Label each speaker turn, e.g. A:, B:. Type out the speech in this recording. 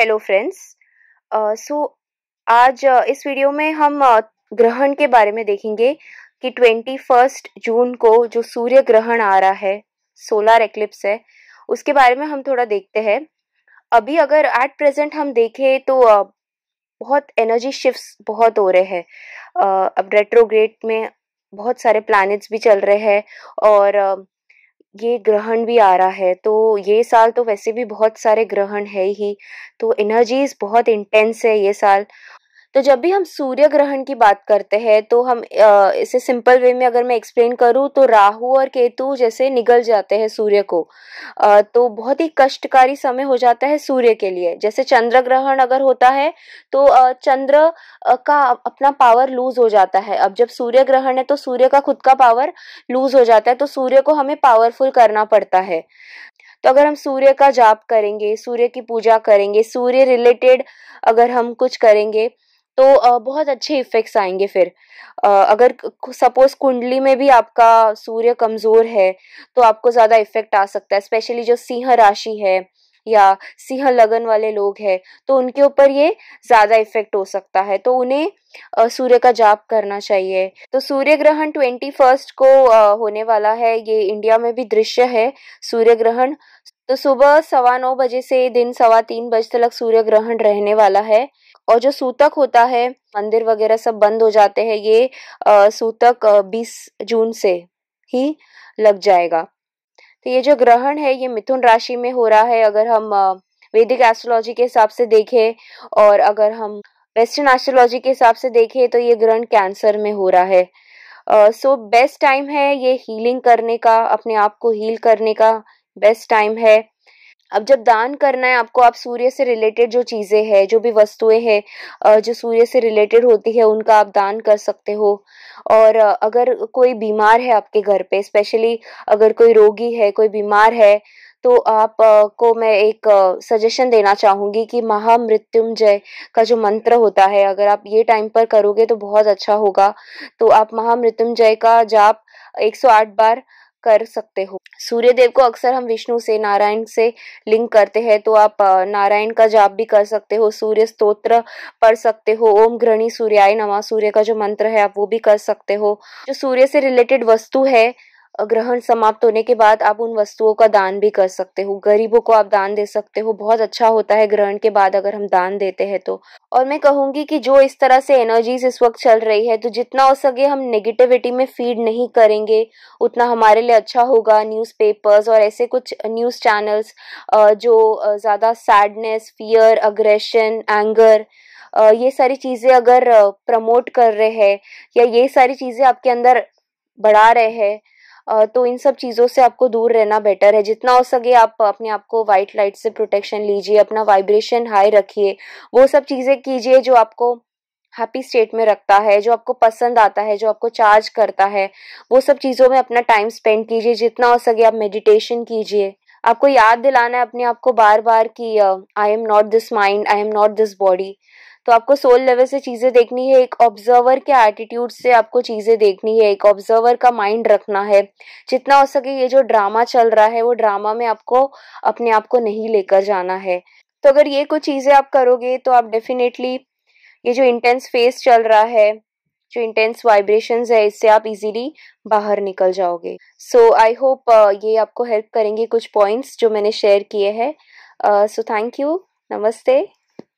A: hello friends so आज uh, इस video में हम uh, ग्रहण के बारे में देखेंगे कि ट्वेंटी फर्स्ट जून को जो सूर्य ग्रहण आ रहा है सोलर एक्लिप्स है उसके बारे में हम थोड़ा देखते हैं अभी अगर एट प्रेजेंट हम देखें तो uh, बहुत एनर्जी शिफ्ट्स बहुत हो रहे हैं uh, अब रेट्रोग्रेट में बहुत सारे प्लैनेट्स भी चल रहे हैं और uh, ये ग्रहण भी आ रहा है तो ये साल तो वैसे भी बहुत सारे ग्रहण है ही तो एनर्जीज बहुत इंटेंस है ये साल तो जब भी हम सूर्य ग्रहण की बात करते हैं तो हम इसे सिंपल वे में अगर मैं एक्सप्लेन करूँ तो राहु और केतु जैसे निगल जाते हैं सूर्य को तो बहुत ही कष्टकारी समय हो जाता है सूर्य के लिए जैसे चंद्र ग्रहण अगर होता है तो चंद्र का अपना पावर लूज हो जाता है अब जब सूर्य ग्रहण है तो सूर्य का खुद का पावर लूज हो जाता है तो सूर्य को हमें पावरफुल करना पड़ता है तो अगर हम सूर्य का जाप करेंगे सूर्य की पूजा करेंगे सूर्य रिलेटेड अगर हम कुछ करेंगे तो बहुत अच्छे इफ़ेक्ट्स आएंगे फिर अगर सपोज़ कुंडली में भी आपका सूर्य कमज़ोर है तो आपको ज़्यादा इफ़ेक्ट आ सकता है स्पेशली जो सिंह राशि है या सिंह लगन वाले लोग हैं तो उनके ऊपर ये ज़्यादा इफेक्ट हो सकता है तो उन्हें सूर्य का जाप करना चाहिए तो सूर्य ग्रहण ट्वेंटी फर्स्ट को होने वाला है ये इंडिया में भी दृश्य है सूर्य ग्रहण तो सुबह सवा नौ बजे से दिन सवा तीन बजे तक सूर्य ग्रहण रहने वाला है और जो सूतक होता है मंदिर वगैरह सब बंद हो जाते हैं ये आ, सूतक बीस जून से ही लग जाएगा तो ये जो ग्रहण है ये मिथुन राशि में हो रहा है अगर हम वैदिक एस्ट्रोलॉजी के हिसाब से देखें और अगर हम वेस्टर्न एस्ट्रोलॉजी के हिसाब से देखें तो ये ग्रहण कैंसर में हो रहा है सो बेस्ट टाइम है ये हीलिंग करने का अपने आप को हील करने का बेस्ट टाइम है अब जब दान करना है आपको आप सूर्य से रिलेटेड जो चीज़ें हैं जो भी वस्तुएं हैं जो सूर्य से रिलेटेड होती है उनका आप दान कर सकते हो और अगर कोई बीमार है आपके घर पे स्पेशली अगर कोई रोगी है कोई बीमार है तो आप को मैं एक सजेशन देना चाहूंगी कि महामृत्युंजय का जो मंत्र होता है अगर आप ये टाइम पर करोगे तो बहुत अच्छा होगा तो आप महामृत्युंजय का जाप 108 बार कर सकते हो सूर्य देव को अक्सर हम विष्णु से नारायण से लिंक करते हैं तो आप नारायण का जाप भी कर सकते हो सूर्य स्तोत्र पढ़ सकते हो ओम घृणी सूर्याय नमा सूर्य का जो मंत्र है आप वो भी कर सकते हो जो सूर्य से रिलेटेड वस्तु है ग्रहण समाप्त होने के बाद आप उन वस्तुओं का दान भी कर सकते हो गरीबों को आप दान दे सकते हो बहुत अच्छा होता है ग्रहण के बाद अगर हम दान देते हैं तो और मैं कहूंगी कि जो इस तरह से एनर्जीज इस वक्त चल रही है तो जितना हो सके हम नेगेटिविटी में फीड नहीं करेंगे उतना हमारे लिए अच्छा होगा न्यूज़पेपर्स और ऐसे कुछ न्यूज़ चैनल्स जो ज़्यादा सैडनेस फियर अग्रेशन एंगर ये सारी चीज़ें अगर प्रमोट कर रहे हैं या ये सारी चीज़ें आपके अंदर बढ़ा रहे हैं तो इन सब चीज़ों से आपको दूर रहना बेटर है जितना हो सके आप अपने आप को वाइट लाइट से प्रोटेक्शन लीजिए अपना वाइब्रेशन हाई रखिए वो सब चीज़ें कीजिए जो आपको हैप्पी स्टेट में रखता है जो आपको पसंद आता है जो आपको चार्ज करता है वो सब चीज़ों में अपना टाइम स्पेंड कीजिए जितना हो सके आप मेडिटेशन कीजिए आपको याद दिलाना है अपने आप को बार बार कि I am not this mind I am not this body तो आपको सोल लेवल से चीज़ें देखनी है एक ऑब्जर्वर के एटीट्यूड से आपको चीज़ें देखनी है एक ऑब्जर्वर का माइंड रखना है जितना हो सके ये जो ड्रामा चल रहा है वो ड्रामा में आपको अपने आप को नहीं लेकर जाना है तो अगर ये कुछ चीज़ें आप करोगे तो आप डेफिनेटली ये जो इंटेंस फेस चल रहा है जो इंटेंस वाइब्रेशन है इससे आप इजीली बाहर निकल जाओगे सो आई होप ये आपको हेल्प करेंगे कुछ पॉइंट्स जो मैंने शेयर किए हैं सो थैंक यू नमस्ते